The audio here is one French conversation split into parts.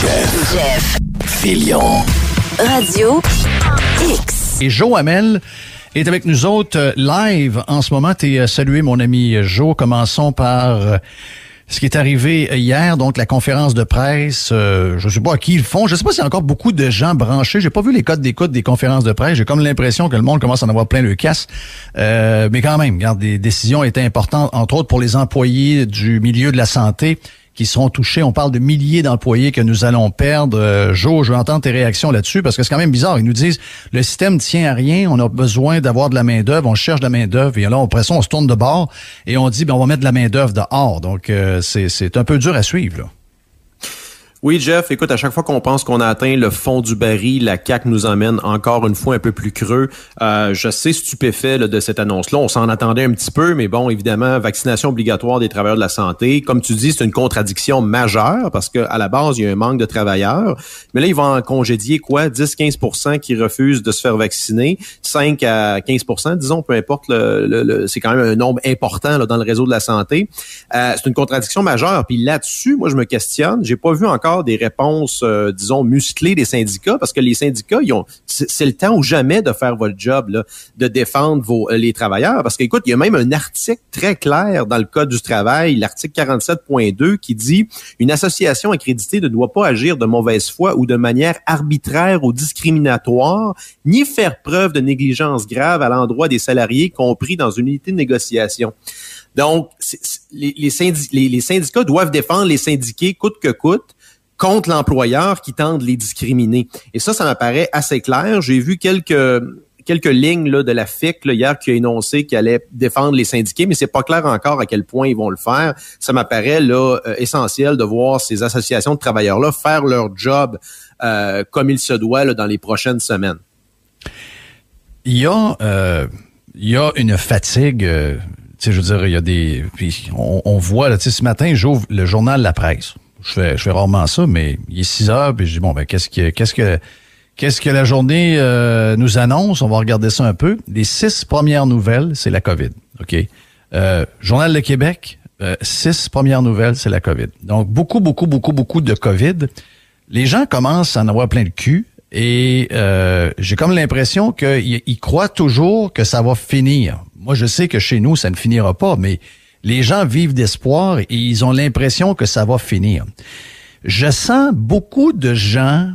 Jeff. Jeff. Radio X. Et Joe Hamel est avec nous autres euh, live en ce moment. T'es euh, salué, mon ami Joe. Commençons par euh, ce qui est arrivé hier, donc la conférence de presse, je ne sais pas à qui ils font, je ne sais pas s'il y a encore beaucoup de gens branchés, j'ai pas vu les codes d'écoute des conférences de presse, j'ai comme l'impression que le monde commence à en avoir plein le casse, mais quand même, regarde, des décisions étaient importantes, entre autres pour les employés du milieu de la santé, qui seront touchés. On parle de milliers d'employés que nous allons perdre. Euh, je veux entendre tes réactions là-dessus parce que c'est quand même bizarre. Ils nous disent le système tient à rien, on a besoin d'avoir de la main d'œuvre, on cherche de la main d'œuvre et là, après ça, on se tourne de bord et on dit ben, on va mettre de la main d'œuvre dehors. Donc euh, c'est un peu dur à suivre. Là. Oui, Jeff, écoute, à chaque fois qu'on pense qu'on a atteint le fond du baril, la CAC nous emmène encore une fois un peu plus creux. Euh, je sais stupéfait de cette annonce-là. On s'en attendait un petit peu, mais bon, évidemment, vaccination obligatoire des travailleurs de la santé. Comme tu dis, c'est une contradiction majeure parce qu'à la base, il y a un manque de travailleurs. Mais là, ils vont en congédier quoi? 10-15 qui refusent de se faire vacciner. 5 à 15 disons, peu importe. Le, c'est quand même un nombre important dans le réseau de la santé. Euh, c'est une contradiction majeure. Puis là-dessus, moi, je me questionne. J'ai pas vu encore des réponses, euh, disons, musclées des syndicats, parce que les syndicats, c'est le temps ou jamais de faire votre job, là, de défendre vos, euh, les travailleurs. Parce qu'écoute, il y a même un article très clair dans le Code du travail, l'article 47.2, qui dit « Une association accréditée ne doit pas agir de mauvaise foi ou de manière arbitraire ou discriminatoire, ni faire preuve de négligence grave à l'endroit des salariés compris dans une unité de négociation. » Donc, les, les syndicats doivent défendre les syndiqués coûte que coûte contre l'employeur qui tente de les discriminer. Et ça, ça m'apparaît assez clair. J'ai vu quelques quelques lignes là, de la FIC hier qui a énoncé qu'elle allait défendre les syndiqués, mais c'est pas clair encore à quel point ils vont le faire. Ça m'apparaît là euh, essentiel de voir ces associations de travailleurs-là faire leur job euh, comme il se doit dans les prochaines semaines. Il y a, euh, il y une fatigue. je veux dire, il y a des. on, voit, là, ce matin, j'ouvre le journal La Presse je fais, je rarement ça, mais il est 6 heures, puis je dis, bon, ben, qu'est-ce que, qu'est-ce que, qu'est-ce que la journée euh, nous annonce? On va regarder ça un peu. Les six premières nouvelles, c'est la COVID. OK? Euh, Journal de Québec, euh, six premières nouvelles, c'est la COVID. Donc, beaucoup, beaucoup, beaucoup, beaucoup de COVID. Les gens commencent à en avoir plein le cul et j'ai comme l'impression qu'ils croient toujours que ça va finir. Moi, je sais que chez nous, ça ne finira pas, mais les gens vivent d'espoir et ils ont l'impression que ça va finir. Je sens beaucoup de gens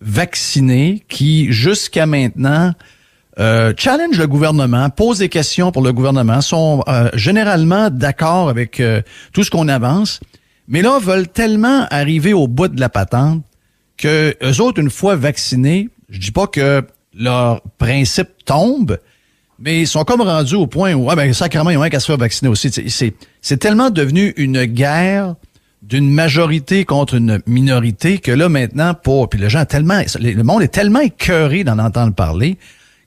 vaccinés qui, jusqu'à maintenant, euh, challengent le gouvernement, posent des questions pour le gouvernement, sont euh, généralement d'accord avec euh, tout ce qu'on avance, mais là veulent tellement arriver au bout de la patente que eux autres, une fois vaccinés, je dis pas que leur principe tombe, mais ils sont comme rendus au point où, ah ben, sacrément, a ont qu'à se faire vacciner aussi. C'est tellement devenu une guerre d'une majorité contre une minorité que là, maintenant, pour. Puis le, gens tellement, le monde est tellement écœuré d'en entendre parler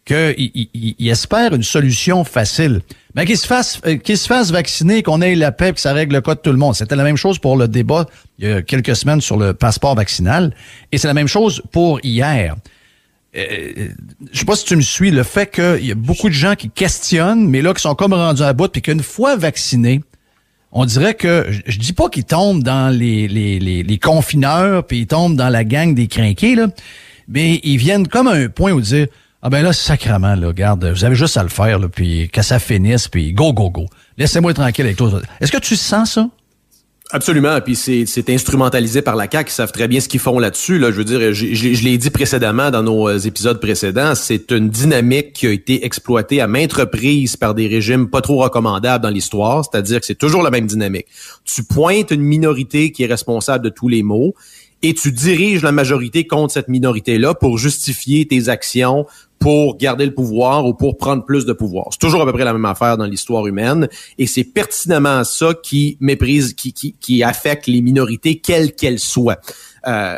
qu'il espère une solution facile. Mais ben, qu'ils se fassent euh, qu'ils se fasse vacciner, qu'on ait la paix, que ça règle le cas de tout le monde. C'était la même chose pour le débat il y a quelques semaines sur le passeport vaccinal, et c'est la même chose pour hier. Euh, euh, je sais pas si tu me suis, le fait qu'il y a beaucoup de gens qui questionnent, mais là, qui sont comme rendus à bout, puis qu'une fois vaccinés, on dirait que, je, dis pas qu'ils tombent dans les, les, les, confineurs, puis ils tombent dans la gang des crinqués, mais ils viennent comme à un point où dire, ah ben là, sacrement, là, garde, vous avez juste à le faire, là, puis que ça finisse, puis go, go, go. Laissez-moi tranquille avec toi. Est-ce que tu sens ça? Absolument, puis c'est instrumentalisé par la CAQ, ils savent très bien ce qu'ils font là-dessus. Là. Je veux dire, je, je, je l'ai dit précédemment dans nos euh, épisodes précédents, c'est une dynamique qui a été exploitée à maintes reprises par des régimes pas trop recommandables dans l'histoire, c'est-à-dire que c'est toujours la même dynamique. Tu pointes une minorité qui est responsable de tous les maux, et tu diriges la majorité contre cette minorité-là pour justifier tes actions, pour garder le pouvoir ou pour prendre plus de pouvoir. C'est toujours à peu près la même affaire dans l'histoire humaine et c'est pertinemment ça qui méprise, qui, qui, qui affecte les minorités, quelles qu'elles soient. Euh,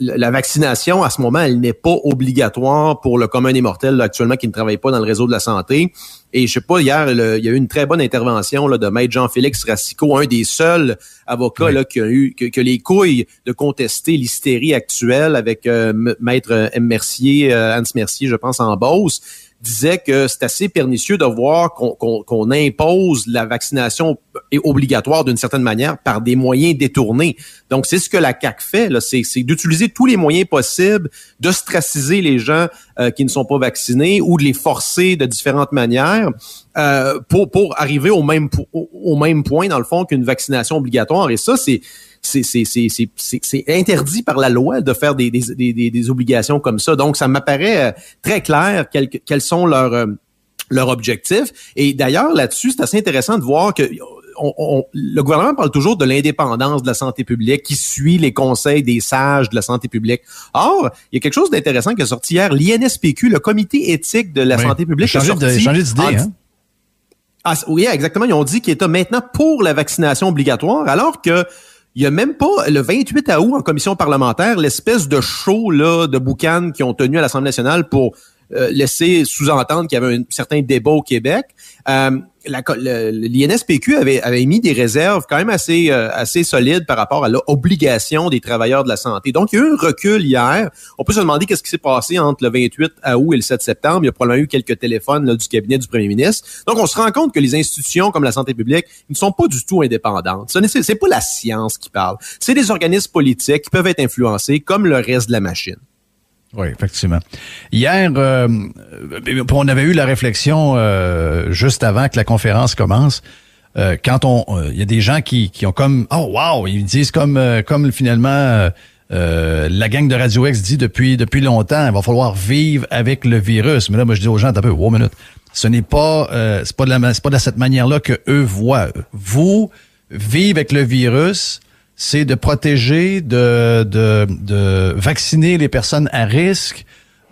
la, vaccination, à ce moment, elle n'est pas obligatoire pour le commun des mortels actuellement qui ne travaille pas dans le réseau de la santé. Et je sais pas, hier, il y a eu une très bonne intervention là, de Maître Jean-Félix Rassico, un des seuls avocats là, qui a eu que, les couilles de contester l'hystérie actuelle avec euh, Maître M. Mercier, euh, Hans Mercier, je pense, en Beauce disait que c'est assez pernicieux de voir qu'on impose la vaccination obligatoire d'une certaine manière par des moyens détournés. Donc, c'est ce que la CAC fait, c'est d'utiliser tous les moyens possibles, d'ostraciser les gens euh, qui ne sont pas vaccinés ou de les forcer de différentes manières euh, pour, pour arriver au même, au même point, dans le fond, qu'une vaccination obligatoire. Et ça, c'est c'est interdit par la loi de faire des, des, des, obligations comme ça. Donc, ça m'apparaît euh, très clair quels, sont leurs euh, leur objectifs Et d'ailleurs, là-dessus, c'est assez intéressant de voir que le gouvernement parle toujours de l'indépendance de la santé publique qui suit les conseils des sages de la santé publique. Or, il y a quelque chose d'intéressant qui est sorti hier. L'INSPQ, le comité éthique de la santé publique, a changé d'idée. Hein. Ah, oui, exactement. Ils ont dit qu'il était maintenant pour la vaccination obligatoire, alors que il n'y a même pas, le 28 août, en commission parlementaire, l'espèce de show là, de boucan qui ont tenu à l'Assemblée nationale pour euh, laisser sous-entendre qu'il y avait un certain débat au Québec. Euh, L'INSPQ avait, avait mis des réserves quand même assez, euh, assez solides par rapport à l'obligation des travailleurs de la santé. Donc, il y a eu un recul hier. On peut se demander qu'est-ce qui s'est passé entre le 28 août et le 7 septembre. Il y a probablement eu quelques téléphones du cabinet du premier ministre. Donc, on se rend compte que les institutions comme la santé publique ne sont pas du tout indépendantes. Ce n'est pas la science qui parle. C'est des organismes politiques qui peuvent être influencés comme le reste de la machine. Oui, effectivement. Hier, euh, euh, on avait eu la réflexion euh, juste avant que la conférence commence. quand on, il y a des gens qui, qui ont comme, oh wow, ils disent comme, comme finalement la gang de Radio X dit depuis depuis longtemps, il va falloir vivre avec le virus. Mais là, moi, je dis aux gens, un peu, wow, minute, ce n'est pas, c'est pas de la, c'est pas de cette manière-là que eux voient. Vous vivez avec le virus c'est de protéger, de, de, de, vacciner les personnes à risque,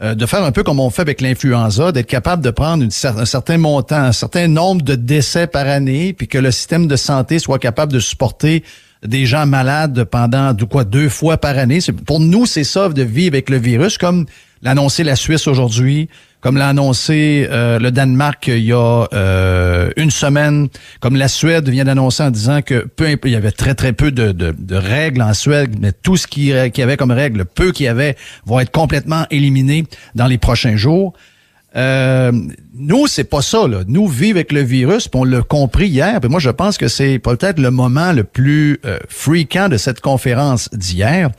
euh, de faire un peu comme on fait avec l'influenza, d'être capable de prendre un certain montant, un certain nombre de décès par année, puis que le système de santé soit capable de supporter des gens malades pendant du quoi deux fois par année. Pour nous, c'est ça de vivre avec le virus, comme l'annonçait la Suisse aujourd'hui, comme l'a annoncé euh, le Danemark il y a euh, une semaine, comme la Suède vient d'annoncer en disant que peu il y avait très très peu de, règles en Suède, mais tout ce qui y avait comme règles, peu qu'il y avait, vont être complètement éliminés dans les prochains jours. Euh, nous, c'est pas ça. Là. Nous, vivons avec le virus, pis on l'a compris hier. Puis moi, je pense que c'est peut-être le moment le plus euh, fréquent de cette conférence d'hier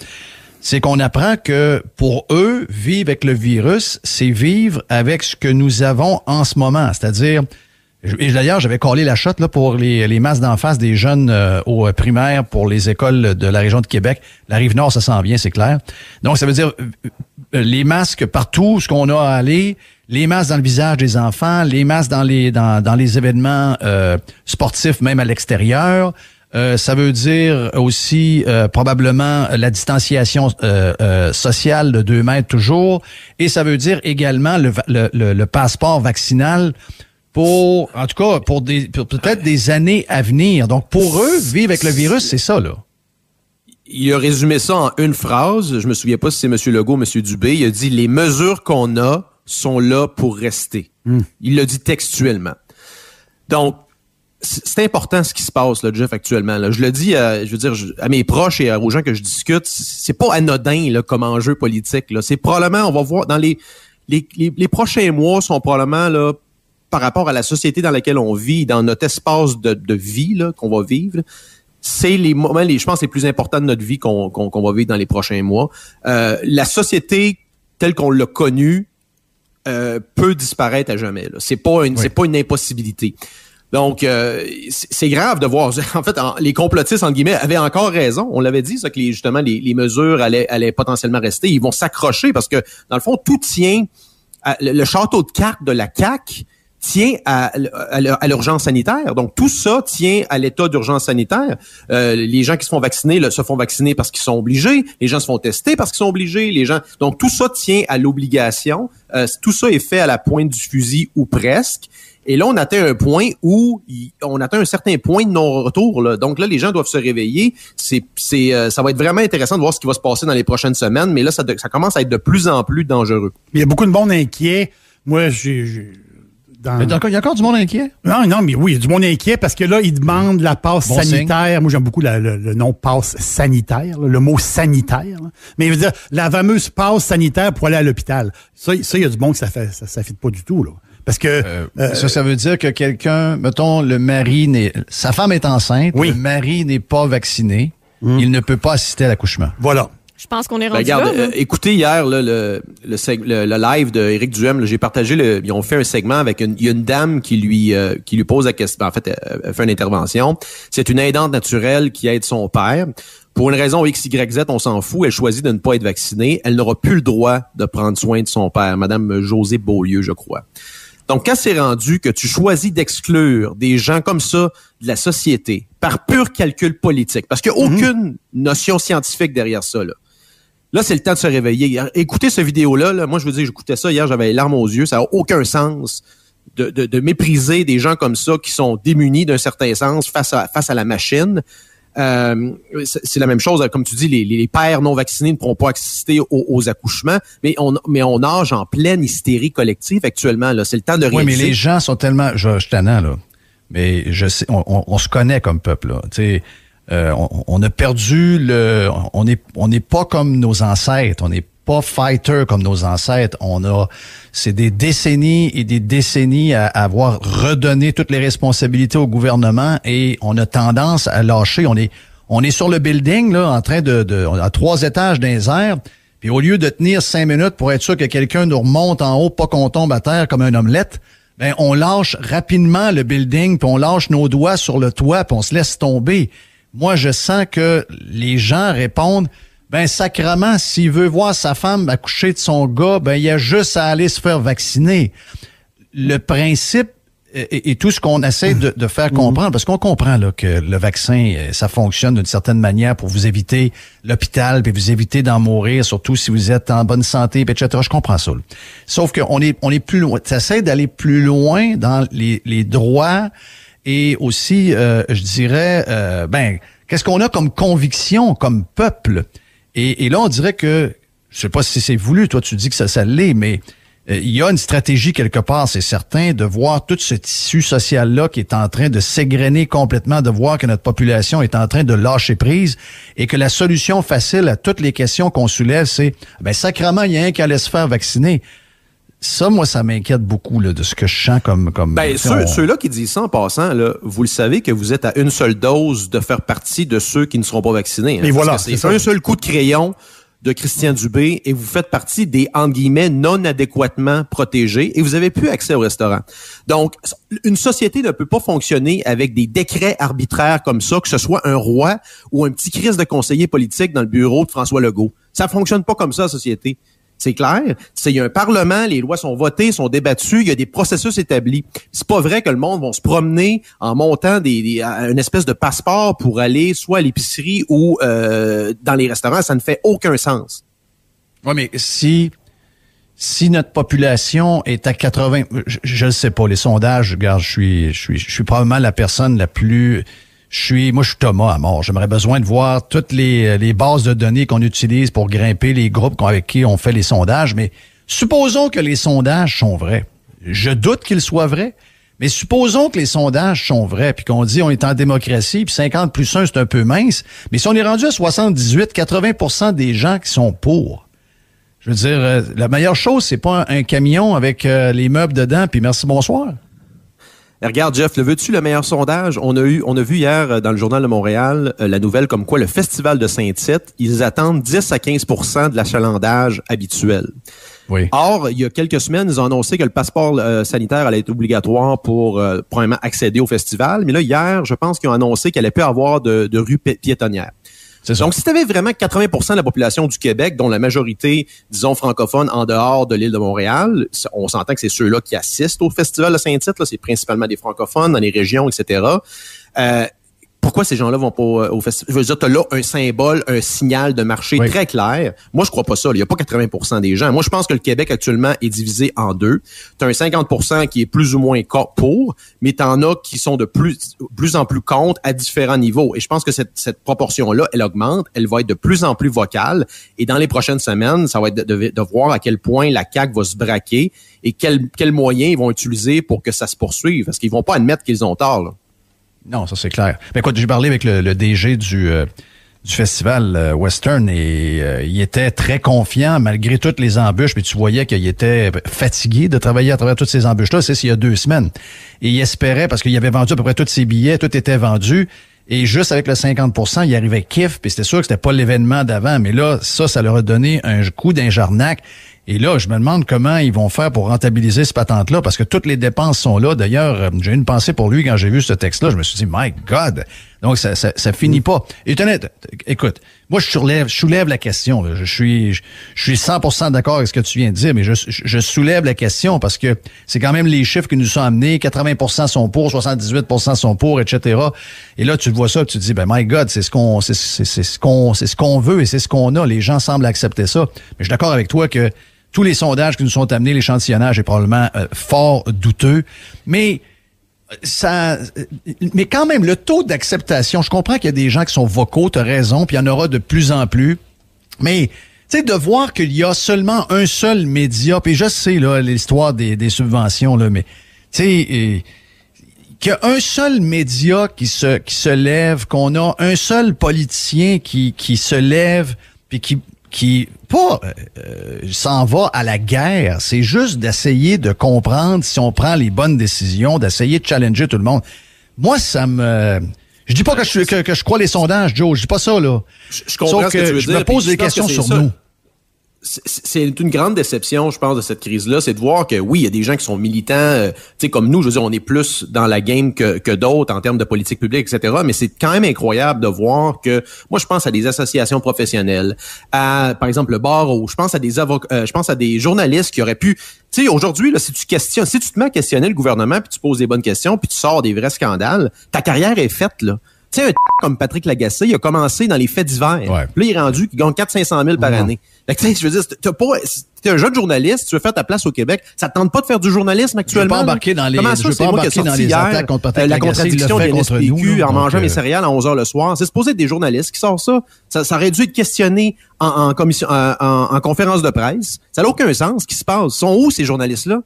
c'est qu'on apprend que pour eux, vivre avec le virus, c'est vivre avec ce que nous avons en ce moment, c'est-à-dire et d'ailleurs, j'avais collé la shot là, pour les, les masses d'en face des jeunes euh, aux euh, primaires pour les écoles de la région de Québec. La rive nord, ça sent bien, c'est clair. Donc, ça veut dire euh, les masques partout, ce qu'on a à aller, les masques dans le visage des enfants, les masques dans les dans, dans les événements sportifs, même à l'extérieur, euh, ça veut dire aussi euh, probablement la distanciation euh, sociale de deux mètres toujours. Et ça veut dire également le, passeport vaccinal pour, en tout cas, pour, des, peut-être des années à venir. Donc, pour eux, vivre avec le virus, c'est ça, là il a résumé ça en une phrase. Je me souviens pas si c'est M. Legault ou M. Dubé. Il a dit les mesures qu'on a sont là pour rester. Hmm. Il l'a dit textuellement. Donc, c'est important ce qui se passe, là, Jeff, actuellement. Là. Je le dis, euh, je veux dire, à mes proches et euh, aux gens que je discute, c'est pas anodin là, comme enjeu politique. C'est probablement, on va voir dans les les, les, prochains mois sont probablement là, par rapport à la société dans laquelle on vit, dans notre espace de, de vie qu'on va vivre. C'est les moments, les, je pense, les plus importants de notre vie qu'on qu'on va vivre dans les prochains mois. Euh, la société telle qu'on l'a connue euh, peut disparaître à jamais. C'est pas une, c'est pas une impossibilité. Donc, euh, c'est grave de voir. En fait, les complotistes, entre guillemets, avaient encore raison. On l'avait dit, ça, que les, justement, les, mesures allaient, allaient potentiellement rester. Ils vont s'accrocher parce que, dans le fond, tout tient... le, château de cartes de la CAC tient à, à, l'urgence sanitaire. Donc, tout ça tient à l'état d'urgence sanitaire. Euh, les gens qui se font vacciner se font vacciner parce qu'ils sont obligés. Les gens se font tester parce qu'ils sont obligés. Les gens... Donc, tout ça tient à l'obligation. Euh, tout ça est fait à la pointe du fusil ou presque. Et là, on atteint un point où on atteint un certain point de non-retour. Donc là, les gens doivent se réveiller. C'est, euh, ça va être vraiment intéressant de voir ce qui va se passer dans les prochaines semaines, mais là, ça, commence à être de plus en plus dangereux. Il y a beaucoup de monde inquiet. Moi, j'ai... Il, y a encore du monde inquiet? Non, non, mais oui, il y a du monde inquiet parce que là, ils demandent la passe sanitaire. Moi, j'aime beaucoup le, nom passe sanitaire, le mot sanitaire. Mais il veut dire, la fameuse passe sanitaire pour aller à l'hôpital. Ça, il y a du monde que ça fait, ça, pas du tout, là. Parce que euh, euh, ça, ça veut dire que quelqu'un, mettons, le mari n'est, sa femme est enceinte, oui. le mari n'est pas vacciné, hmm. il ne peut pas assister à l'accouchement. Voilà. Je pense qu'on est ben, rendu regarde, là. Euh, écoutez hier le, le, live de Eric Duhem, j'ai partagé, le, ils ont fait un segment avec une, une dame qui lui qui lui pose la question. En fait, elle, fait une intervention. C'est une aidante naturelle qui aide son père. Pour une raison X, Y, Z, on s'en fout. Elle choisit de ne pas être vaccinée. Elle n'aura plus le droit de prendre soin de son père, Madame José Beaulieu, je crois. Donc, quand c'est rendu que tu choisis d'exclure des gens comme ça de la société par pur calcul politique, parce qu'il n'y a mhm. aucune notion scientifique derrière ça, là. c'est le temps de se réveiller. Écoutez ce vidéo-là. Moi, je vous que j'écoutais ça hier, j'avais les larmes aux yeux. Ça n'a aucun sens de, mépriser des gens comme ça qui sont démunis d'un certain sens face à la machine. Euh, c'est la même chose, comme tu dis, les, pères non vaccinés ne pourront pas assister aux, accouchements, mais on, mais on nage en pleine hystérie collective actuellement. Là, c'est le temps de réussir. Oui, mais les gens sont tellement, je, suis tannant, là, mais je sais, on, se connaît comme peuple. Là, euh, on, a perdu le, on n'est on est pas comme nos ancêtres, on n'est fighter comme nos ancêtres. On a, c'est des décennies et des décennies à, avoir redonné toutes les responsabilités au gouvernement et on a tendance à lâcher. On est, on est sur le building, là, en train de, de à trois étages d'un air. Puis au lieu de tenir cinq minutes pour être sûr que quelqu'un nous remonte en haut, pas qu'on tombe à terre comme un omelette, ben on lâche rapidement le building, puis on lâche nos doigts sur le toit, puis on se laisse tomber. Moi, je sens que les gens répondent ben, sacrement, s'il veut voir sa femme accoucher de son gars, ben, il y a juste à aller se faire vacciner. Le principe et, tout ce qu'on essaie de, faire comprendre, parce qu'on comprend là, que le vaccin, euh, ça fonctionne d'une certaine manière pour vous éviter l'hôpital, puis vous éviter d'en mourir, surtout si vous êtes en bonne santé, etc. Je comprends ça. Sauf qu'on est, on est plus loin. essaie d'aller plus loin dans les, droits et aussi, euh, je dirais, euh, ben, qu'est-ce qu'on a comme conviction, comme peuple? Et, là, on dirait que, je sais pas si c'est voulu, toi tu dis que ça, ça l'est, mais euh, il y a une stratégie quelque part, c'est certain, de voir tout ce tissu social-là qui est en train de s'égrener complètement, de voir que notre population est en train de lâcher prise et que la solution facile à toutes les questions qu'on soulève, c'est, ben sacrement, il y a un qui allait se faire vacciner ça, moi, ça m'inquiète beaucoup de ce que je sens comme... comme ben, ceux, ceux, là qui disent ça en passant, là, vous le savez que vous êtes à une seule dose de faire partie de ceux qui ne seront pas vaccinés. Hein. Mais voilà, c'est un seul coup de crayon de Christian Dubé et vous faites partie des en guillemets non adéquatement protégés et vous avez plus accès au restaurant. Donc une société ne peut pas fonctionner avec des décrets arbitraires comme ça que ce soit un roi ou un petit crise de conseiller politique dans le bureau de François Legault. Ça fonctionne pas comme ça société. C'est clair. Il y a un parlement, les lois sont votées, sont débattues, il y a des processus établis. C'est pas vrai que le monde va se promener en montant des, une espèce de passeport pour aller soit à l'épicerie ou euh, dans les restaurants. Ça ne fait aucun sens. Oui, mais si si notre population est à 80, je ne sais pas, les sondages, je suis, je suis, je suis probablement la personne la plus je suis, moi, je suis Thomas à mort. J'aimerais besoin de voir toutes les, euh, bases de données qu'on utilise pour grimper les groupes avec qui on fait les sondages. Mais supposons que les sondages sont vrais. Je doute qu'ils soient vrais. Mais supposons que les sondages sont vrais, puis qu'on dit on est en démocratie, puis 50 plus 1, c'est un peu mince. Mais si on est rendu à 78, 80 des gens qui sont pour, je veux dire, euh, la meilleure chose, c'est pas un, camion avec euh, les meubles dedans, puis merci, bonsoir. Regarde, Jeff, le veux-tu le meilleur sondage? On a, eu, on a vu hier euh, dans le Journal de Montréal euh, la nouvelle comme quoi le Festival de Saint-Tite, ils attendent 10 à 15 de l'achalandage habituel. Oui. Or, il y a quelques semaines, ils ont annoncé que le passeport euh, sanitaire allait être obligatoire pour probablement accéder au festival. Mais là, hier, je pense qu'ils ont annoncé qu'il allait plus avoir de, de rue piétonnière. Donc, si tu avais vraiment 80 de la population du Québec, dont la majorité, disons, francophone, en dehors de l'île de Montréal, on s'entend que c'est ceux-là qui assistent au Festival de Saint-Tite, c'est principalement des francophones dans les régions, etc pourquoi ces gens-là vont pas au euh, festival? Je veux dire, là un symbole, un signal de marché très clair. Moi, je crois pas ça. Il y a pas 80 des gens. Moi, je pense que le Québec actuellement est divisé en deux. T'as un 50 qui est plus ou moins pour, mais en as qui sont de plus, plus en plus contre à différents niveaux. Et je pense que cette, proportion-là, elle augmente, elle va être de plus en plus vocale. Et dans les prochaines semaines, ça va être de, voir à quel point la CAQ va se braquer et quels moyens ils vont utiliser pour que ça se poursuive. Parce qu'ils vont pas admettre qu'ils ont tort, non, ça c'est clair. Mais quoi, j'ai parlé avec le, DG euh, du, festival euh, Western et euh, il était très confiant malgré toutes les embûches. mais tu voyais qu'il était fatigué de travailler à travers toutes ces embûches-là. C'est il y a deux semaines. Et il espérait, parce qu'il avait vendu à peu près tous ses billets, tout était vendu. Et juste avec le 50 il arrivait kiff, puis c'était sûr que c'était pas l'événement d'avant, mais là, ça, ça leur a donné un coup d'un et là, je me demande comment ils vont faire pour rentabiliser ce patente-là, parce que toutes les dépenses sont là. D'ailleurs, euh, j'ai une pensée pour lui quand j'ai vu ce texte-là. Je me suis dit, my God, donc, ça, ça, finit mm. pas. Et Tenez, écoute, moi, je soulève, je soulève la question. Je suis, je, suis 100% d'accord avec ce que tu viens de dire, mais je, soulève la question parce que c'est quand même les chiffres qui nous sont amenés. 80% sont pour, 78% sont pour, etc. Et là, tu vois ça, tu te dis, ben my God, c'est ce qu'on, c'est ce qu'on, c'est ce qu'on veut et c'est ce qu'on a. Les gens semblent accepter ça. Mais je suis d'accord avec toi que tous les sondages qui nous sont amenés, l'échantillonnage est probablement euh, fort douteux. Mais ça, mais quand même, le taux d'acceptation, je comprends qu'il y a des gens qui sont vocaux, tu as raison, puis il y en aura de plus en plus, mais tu sais, de voir qu'il y a seulement un seul média, puis je sais, là, l'histoire des, subventions, là, mais, tu sais, qu'il y a un seul média qui se, qui se lève, qu'on a un seul politicien qui, qui se lève, puis qui qui pas euh, euh, s'en va à la guerre, c'est juste d'essayer de comprendre si on prend les bonnes décisions, d'essayer de challenger tout le monde. Moi, ça me je dis pas que je, que, que je crois les sondages, Joe, je dis pas ça là. Je, comprends que, ce que tu veux je me pose des questions sur nous c'est une grande déception, je pense, de cette crise-là, c'est de voir que oui, il y a des gens qui sont militants, euh, tu sais, comme nous, je veux on est plus dans la game que, que d'autres en termes de politique publique, etc. Mais c'est quand même incroyable de voir que, moi, je pense à des associations professionnelles, à, par exemple, le barreau je pense à des avocats, euh, je pense à des journalistes qui auraient pu, tu sais, aujourd'hui, là, si tu questionnes, si tu te mets à questionner le gouvernement, puis tu poses des bonnes questions, puis tu sors des vrais scandales, ta carrière est faite, là. Tu sais, un comme Patrick Lagacé, il a commencé dans les faits divers. là, il est rendu qu'il gagne 400-500 000 par année. Fait que, je veux dire, pas, t'es un jeune journaliste, tu veux faire ta place au Québec, ça ne tente pas de faire du journalisme actuellement. Je pas embarquer dans les, Comment ça, je veux pas embarquer dans les attaques contre Patrick euh, La contradiction de nous, en mangeant mes euh. céréales à 11 h le soir. C'est supposé être des journalistes qui sortent ça. Ça, ça aurait dû être questionné en, euh, conférence de presse. Ça n'a aucun sens. Ce qui se passe? Sont où ces journalistes-là?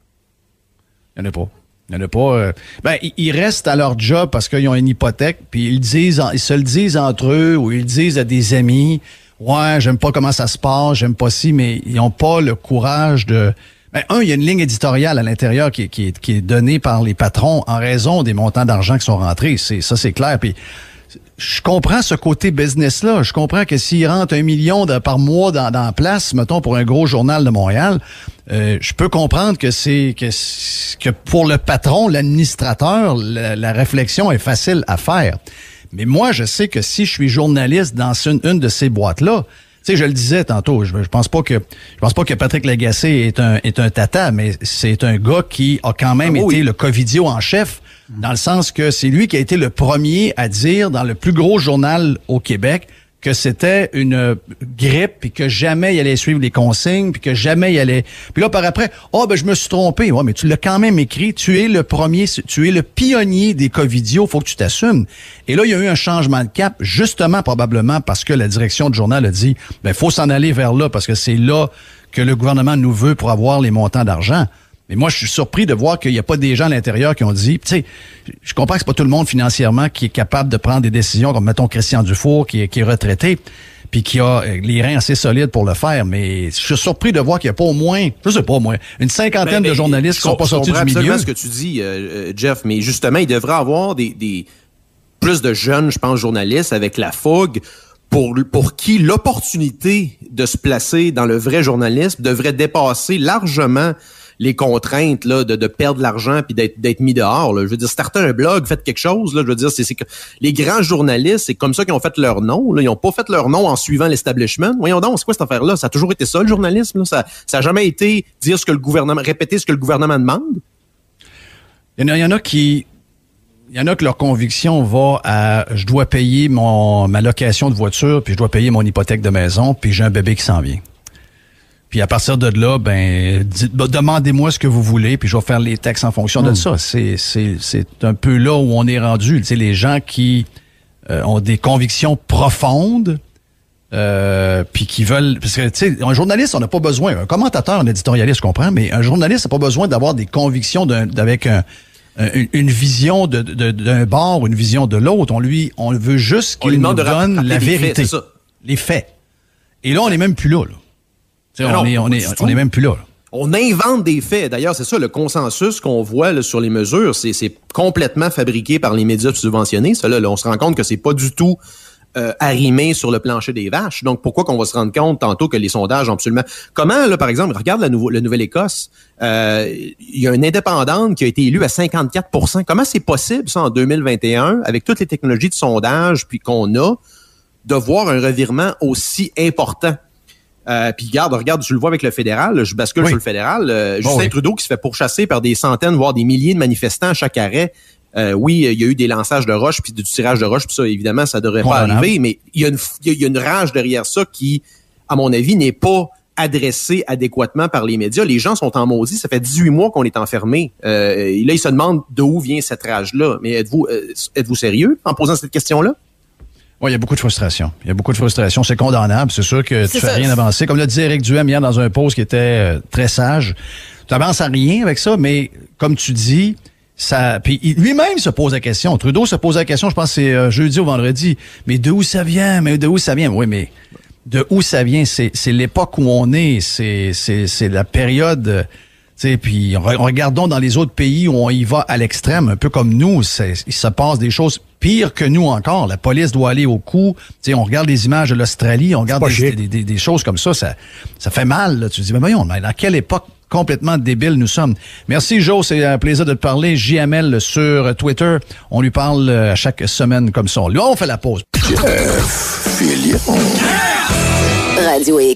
Il n'y en a pas. Il pas. Euh, ben, ils restent à leur job parce qu'ils ont une hypothèque, puis ils disent, ils se le disent entre eux ou ils disent à des amis, ouais, j'aime pas comment ça se passe, j'aime pas si, mais ils ont pas le courage de. Ben, un, il y a une ligne éditoriale à l'intérieur qui, qui, qui, est donnée par les patrons en raison des montants d'argent qui sont rentrés. C'est ça, c'est clair. Puis je comprends ce côté business-là. Je comprends que s'il rentre un million par mois dans, dans place, mettons, pour un gros journal de Montréal, euh, je peux comprendre que c'est que, que pour le patron, l'administrateur, la, réflexion est facile à faire. Mais moi, je sais que si je suis journaliste dans une, une de ces boîtes-là, tu sais, je le disais tantôt, je, pense pas que je pense pas que Patrick Lagacé est un est un tata, mais c'est un gars qui a quand même ah été le covidio en chef dans le sens que c'est lui qui a été le premier à dire dans le plus gros journal au Québec que c'était une grippe et que jamais il allait suivre les consignes puis que jamais il allait puis là par après oh ben je me suis trompé ouais mais tu l'as quand même écrit tu es le premier tu es le pionnier des covidios faut que tu t'assumes et là il y a eu un changement de cap justement probablement parce que la direction du journal a dit ben faut s'en aller vers là parce que c'est là que le gouvernement nous veut pour avoir les montants d'argent mais moi, je suis surpris de voir qu'il n'y a pas des gens à l'intérieur qui ont dit, tu sais, je comprends que c'est pas tout le monde financièrement qui est capable de prendre des décisions comme, mettons, Christian Dufour, qui, est qui est retraité, puis qui a euh, les reins assez solides pour le faire. Mais je suis surpris de voir qu'il n'y a pas au moins, je sais pas au moins, une cinquantaine ben, de ben, journalistes qui sont pas sortis du milieu. ce que tu dis, euh, euh, Jeff, mais justement, il devrait avoir des, des plus de jeunes, je pense, journalistes avec la fougue pour, pour qui l'opportunité de se placer dans le vrai journalisme devrait dépasser largement les contraintes là, de, perdre l'argent puis d'être, mis dehors. Je veux dire, startez un blog, faites quelque chose. Là. Je veux dire, c'est, les grands journalistes, c'est comme ça qu'ils ont fait leur nom. Ils n'ont pas fait leur nom en suivant l'establishment. Voyons donc, c'est quoi cette affaire-là? Ça a toujours été ça, le journalisme. Ça n'a jamais été dire ce que le gouvernement, répéter ce que le gouvernement demande. Il y en a, qui il y en a que leur conviction va à je dois payer mon ma location de voiture, puis je dois payer mon hypothèque de maison, puis j'ai un bébé qui s'en vient. Puis à partir de là, ben, ben, demandez-moi ce que vous voulez, puis je vais faire les textes en fonction de hmm. ça. C'est, c'est, c'est un peu là où on est rendu. Tu sais, les gens qui euh, ont des convictions profondes, euh, puis qui veulent... Parce que, tu sais, un journaliste, on n'a pas besoin... Un commentateur, un éditorialiste, comprend, mais un journaliste n'a pas besoin d'avoir des convictions d'un, une, vision d'un bord ou une vision de l'autre. On lui, on veut juste qu'il nous donne la vérité, les faits. Et là, on n'est même plus là. là on est, même plus là. On invente des faits. D'ailleurs, c'est ça, le consensus qu'on voit sur les mesures, c'est complètement fabriqué par les médias subventionnés. Cela, on se rend compte que c'est pas du tout euh, arrimé sur le plancher des vaches. Donc, pourquoi qu'on va se rendre compte tantôt que les sondages ont absolument... Comment, là, par exemple, regarde la, Nouvelle-Écosse, euh, il y a une indépendante qui a été élue à 54 Comment c'est possible, ça, en 2021, avec toutes les technologies de sondage qu'on a, de voir un revirement aussi important euh, puis regarde, regarde, tu le vois avec le fédéral, je bascule sur le fédéral. Euh, Justin Trudeau qui se fait pourchasser par des centaines, voire des milliers de manifestants à chaque arrêt. Euh, oui, il y a eu des lançages de roches, puis du tirage de roches, puis ça, évidemment, ça devrait pas arriver, mais il y, a une, il y une rage derrière ça qui, à mon avis, n'est pas adressée adéquatement par les médias. Les gens sont en maudit. Ça fait 18 mois qu'on est enfermé. là, ils se demandent d'où vient cette rage-là. Mais êtes-vous êtes-vous sérieux en posant cette question-là? Oui, il y a beaucoup de frustration. Il y a beaucoup de frustration. C'est condamnable. C'est sûr que tu fais rien avancer. Comme le disait Eric Duhem hier dans un post qui était euh, très sage, tu n'avances à rien avec ça, mais comme tu dis, ça. Puis lui-même se pose la question. Trudeau se pose la question, je pense que c'est euh, jeudi ou vendredi. Mais d'où ça vient? Mais de où ça vient? Oui, mais de où ça vient? C'est l'époque où on est. C'est la période. Euh, puis puis regardons dans les autres pays où on y va à l'extrême, un peu comme nous, il se passe des choses Pire que nous encore, la police doit aller au coup. on regarde des images de l'Australie, on regarde des, choses comme ça, ça, ça fait mal. Tu dis, mais voyons, mais dans quelle époque complètement débile nous sommes. Merci Joe, c'est un plaisir de te parler. JML sur Twitter, on lui parle euh, à chaque semaine comme ça. Là, on fait la pause. Euh,